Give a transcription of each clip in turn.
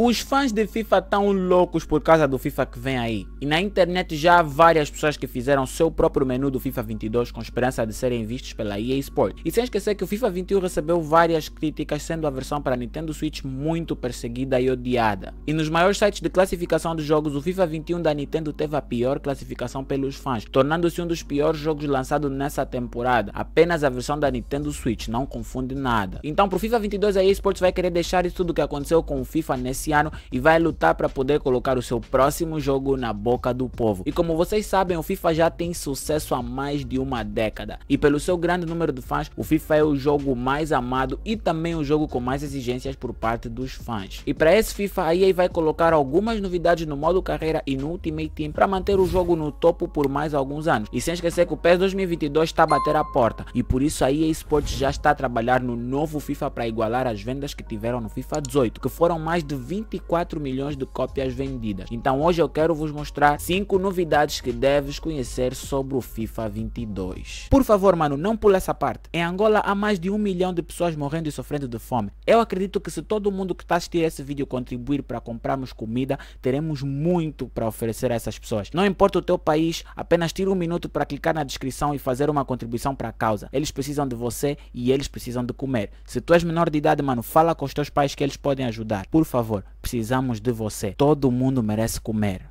Os fãs de FIFA estão loucos por causa do FIFA que vem aí. E na internet já há várias pessoas que fizeram seu próprio menu do FIFA 22 com esperança de serem vistos pela EA Sports. E sem esquecer que o FIFA 21 recebeu várias críticas, sendo a versão para Nintendo Switch muito perseguida e odiada. E nos maiores sites de classificação dos jogos, o FIFA 21 da Nintendo teve a pior classificação pelos fãs, tornando-se um dos piores jogos lançados nessa temporada. Apenas a versão da Nintendo Switch, não confunde nada. Então pro FIFA 22 a EA Sports vai querer deixar isso tudo que aconteceu com o FIFA nesse esse ano e vai lutar para poder colocar o seu próximo jogo na boca do povo. E como vocês sabem, o FIFA já tem sucesso há mais de uma década. E pelo seu grande número de fãs, o FIFA é o jogo mais amado e também o jogo com mais exigências por parte dos fãs. E para esse FIFA, a EA vai colocar algumas novidades no modo carreira e no Ultimate Team para manter o jogo no topo por mais alguns anos. E sem esquecer que o PES 2022 está a bater a porta e por isso a EA Sports já está a trabalhar no novo FIFA para igualar as vendas que tiveram no FIFA 18, que foram mais de 20 24 milhões de cópias vendidas. Então hoje eu quero vos mostrar 5 novidades que deves conhecer sobre o FIFA 22. Por favor, mano, não pula essa parte. Em Angola há mais de um milhão de pessoas morrendo e sofrendo de fome. Eu acredito que se todo mundo que está assistindo esse vídeo contribuir para comprarmos comida, teremos muito para oferecer a essas pessoas. Não importa o teu país, apenas tira um minuto para clicar na descrição e fazer uma contribuição para a causa. Eles precisam de você e eles precisam de comer. Se tu és menor de idade, mano, fala com os teus pais que eles podem ajudar. Por favor, precisamos de você. Todo mundo merece comer.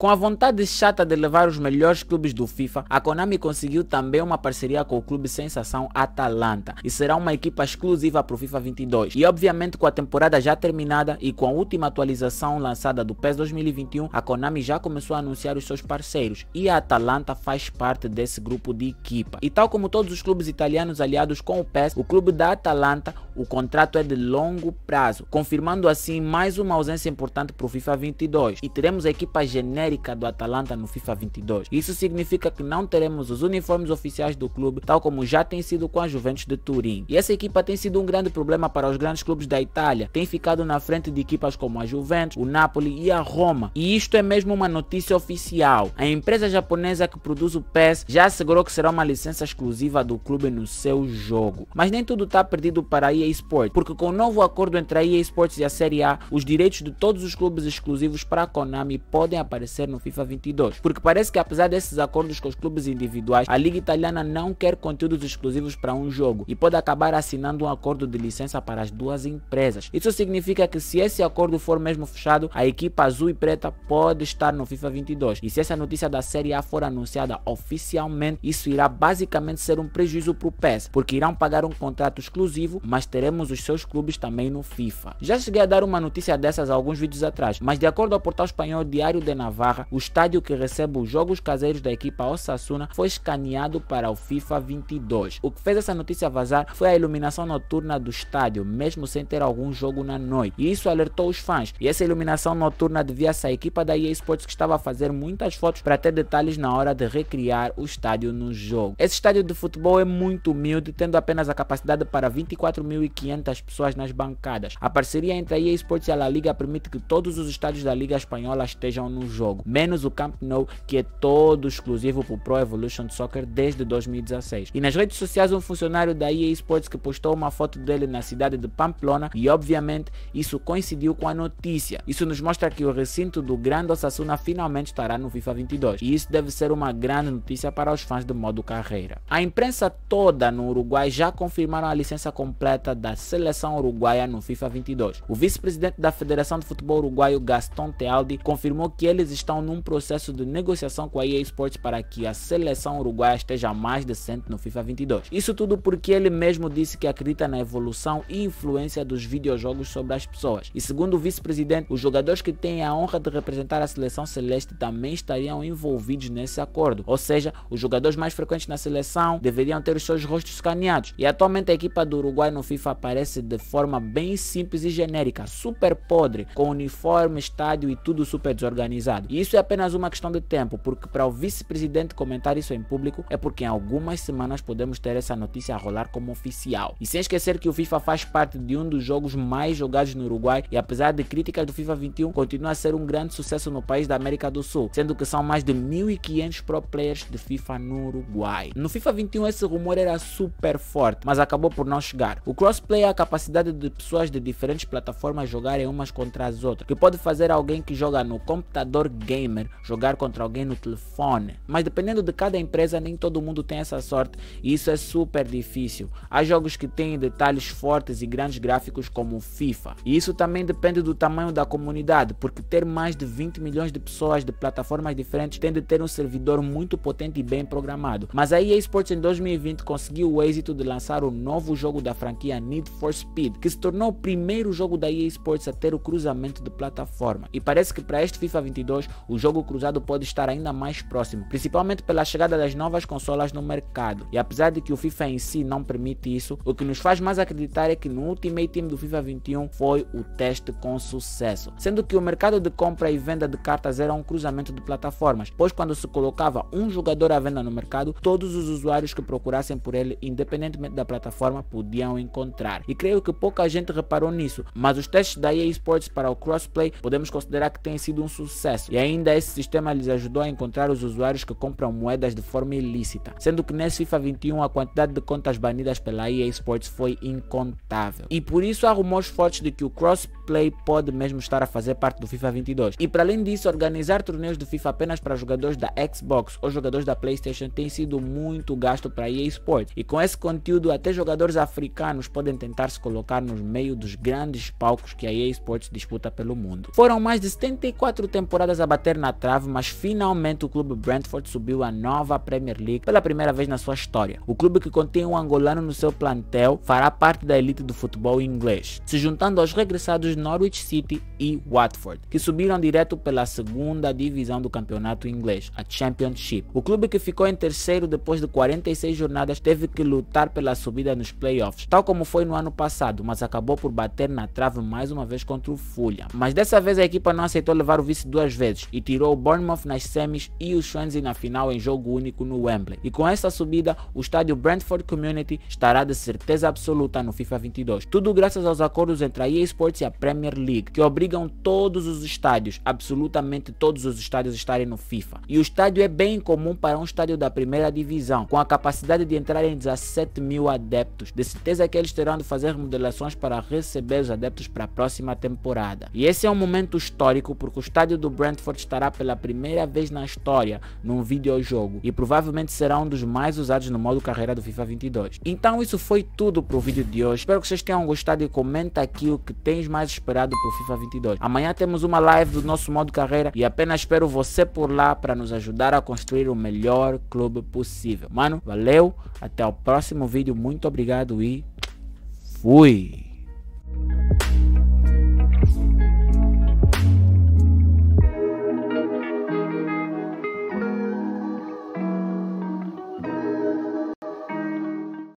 Com a vontade chata de levar os melhores clubes do FIFA, a Konami conseguiu também uma parceria com o clube sensação Atalanta e será uma equipa exclusiva para o FIFA 22. E obviamente com a temporada já terminada e com a última atualização lançada do PES 2021, a Konami já começou a anunciar os seus parceiros e a Atalanta faz parte desse grupo de equipa. E tal como todos os clubes italianos aliados com o PES, o clube da Atalanta, o contrato é de longo prazo, confirmando assim mais uma ausência importante para o FIFA 22. E teremos a equipa genérica do Atalanta no FIFA 22. Isso significa que não teremos os uniformes oficiais do clube, tal como já tem sido com a Juventus de Turim. E essa equipa tem sido um grande problema para os grandes clubes da Itália. Tem ficado na frente de equipas como a Juventus, o Napoli e a Roma. E isto é mesmo uma notícia oficial. A empresa japonesa que produz o PES já assegurou que será uma licença exclusiva do clube no seu jogo. Mas nem tudo está perdido para a EA Sports, porque com o novo acordo entre a EA Sports e a Série A, os direitos de todos os clubes exclusivos para a Konami podem aparecer acontecer no FIFA 22. Porque parece que apesar desses acordos com os clubes individuais, a Liga Italiana não quer conteúdos exclusivos para um jogo e pode acabar assinando um acordo de licença para as duas empresas. Isso significa que se esse acordo for mesmo fechado, a equipa azul e preta pode estar no FIFA 22. E se essa notícia da Série A for anunciada oficialmente, isso irá basicamente ser um prejuízo para o PES, porque irão pagar um contrato exclusivo, mas teremos os seus clubes também no FIFA. Já cheguei a dar uma notícia dessas alguns vídeos atrás, mas de acordo ao portal espanhol Diário de Navarra, Barra, o estádio que recebe os jogos caseiros da equipa Osasuna, foi escaneado para o FIFA 22. O que fez essa notícia vazar foi a iluminação noturna do estádio, mesmo sem ter algum jogo na noite. E isso alertou os fãs. E essa iluminação noturna devia-se à equipa da EA Sports que estava a fazer muitas fotos para ter detalhes na hora de recriar o estádio no jogo. Esse estádio de futebol é muito humilde, tendo apenas a capacidade para 24.500 pessoas nas bancadas. A parceria entre a EA Sports e a La Liga permite que todos os estádios da Liga Espanhola estejam no jogo jogo, menos o Camp Nou, que é todo exclusivo para o Pro Evolution Soccer desde 2016. E nas redes sociais, um funcionário da EA Sports que postou uma foto dele na cidade de Pamplona e, obviamente, isso coincidiu com a notícia. Isso nos mostra que o recinto do Grande Osasuna finalmente estará no FIFA 22 e isso deve ser uma grande notícia para os fãs do modo carreira. A imprensa toda no Uruguai já confirmaram a licença completa da seleção uruguaia no FIFA 22. O vice-presidente da Federação de Futebol Uruguaio, Gaston Tealdi, confirmou que eles estão num processo de negociação com a EA Sports para que a seleção uruguaia esteja mais decente no FIFA 22. Isso tudo porque ele mesmo disse que acredita na evolução e influência dos videojogos sobre as pessoas. E segundo o vice-presidente, os jogadores que têm a honra de representar a seleção celeste também estariam envolvidos nesse acordo. Ou seja, os jogadores mais frequentes na seleção deveriam ter os seus rostos escaneados. E atualmente a equipa do Uruguai no FIFA aparece de forma bem simples e genérica, super podre, com uniforme, estádio e tudo super desorganizado. E isso é apenas uma questão de tempo, porque para o vice-presidente comentar isso em público é porque em algumas semanas podemos ter essa notícia a rolar como oficial. E sem esquecer que o FIFA faz parte de um dos jogos mais jogados no Uruguai e apesar de críticas do FIFA 21, continua a ser um grande sucesso no país da América do Sul, sendo que são mais de 1500 pro players de FIFA no Uruguai. No FIFA 21 esse rumor era super forte, mas acabou por não chegar. O crossplay é a capacidade de pessoas de diferentes plataformas jogarem umas contra as outras, que pode fazer alguém que joga no computador gamer, jogar contra alguém no telefone. Mas dependendo de cada empresa, nem todo mundo tem essa sorte e isso é super difícil. Há jogos que têm detalhes fortes e grandes gráficos como o FIFA. E isso também depende do tamanho da comunidade, porque ter mais de 20 milhões de pessoas de plataformas diferentes tem de ter um servidor muito potente e bem programado. Mas a EA Sports em 2020 conseguiu o êxito de lançar o novo jogo da franquia Need for Speed, que se tornou o primeiro jogo da EA Sports a ter o cruzamento de plataforma. E parece que para este FIFA 22 o jogo cruzado pode estar ainda mais próximo, principalmente pela chegada das novas consolas no mercado. E apesar de que o FIFA em si não permite isso, o que nos faz mais acreditar é que no Ultimate Team do FIFA 21 foi o teste com sucesso, sendo que o mercado de compra e venda de cartas era um cruzamento de plataformas, pois quando se colocava um jogador à venda no mercado, todos os usuários que procurassem por ele, independentemente da plataforma, podiam encontrar. E creio que pouca gente reparou nisso, mas os testes da EA Sports para o crossplay podemos considerar que têm sido um sucesso. E ainda esse sistema lhes ajudou a encontrar os usuários que compram moedas de forma ilícita, sendo que nesse FIFA 21 a quantidade de contas banidas pela EA Sports foi incontável. E por isso há rumores fortes de que o crossplay pode mesmo estar a fazer parte do FIFA 22. E para além disso, organizar torneios do FIFA apenas para jogadores da Xbox ou jogadores da PlayStation tem sido muito gasto para a EA Sports. E com esse conteúdo, até jogadores africanos podem tentar se colocar no meio dos grandes palcos que a EA Sports disputa pelo mundo. Foram mais de 74 temporadas a bater na trave, mas finalmente o clube Brentford subiu à nova Premier League pela primeira vez na sua história. O clube que contém um angolano no seu plantel fará parte da elite do futebol inglês, se juntando aos regressados Norwich City e Watford, que subiram direto pela segunda divisão do campeonato inglês, a Championship. O clube que ficou em terceiro depois de 46 jornadas teve que lutar pela subida nos playoffs, tal como foi no ano passado, mas acabou por bater na trave mais uma vez contra o Fulham. Mas dessa vez a equipa não aceitou levar o vice duas vezes e tirou o Bournemouth nas semis e o Swansea na final em jogo único no Wembley. E com essa subida, o estádio Brentford Community estará de certeza absoluta no FIFA 22. Tudo graças aos acordos entre a EA Sports e a Premier League, que obrigam todos os estádios, absolutamente todos os estádios estarem no FIFA. E o estádio é bem comum para um estádio da primeira divisão, com a capacidade de entrar em 17 mil adeptos. De certeza que eles terão de fazer remodelações para receber os adeptos para a próxima temporada. E esse é um momento histórico porque o estádio do Brentford Frankfurt estará pela primeira vez na história num videojogo e provavelmente será um dos mais usados no modo carreira do FIFA 22. Então isso foi tudo para o vídeo de hoje. Espero que vocês tenham gostado e comenta aqui o que tens mais esperado para o FIFA 22. Amanhã temos uma live do nosso modo carreira e apenas espero você por lá para nos ajudar a construir o melhor clube possível. Mano, valeu, até o próximo vídeo, muito obrigado e fui!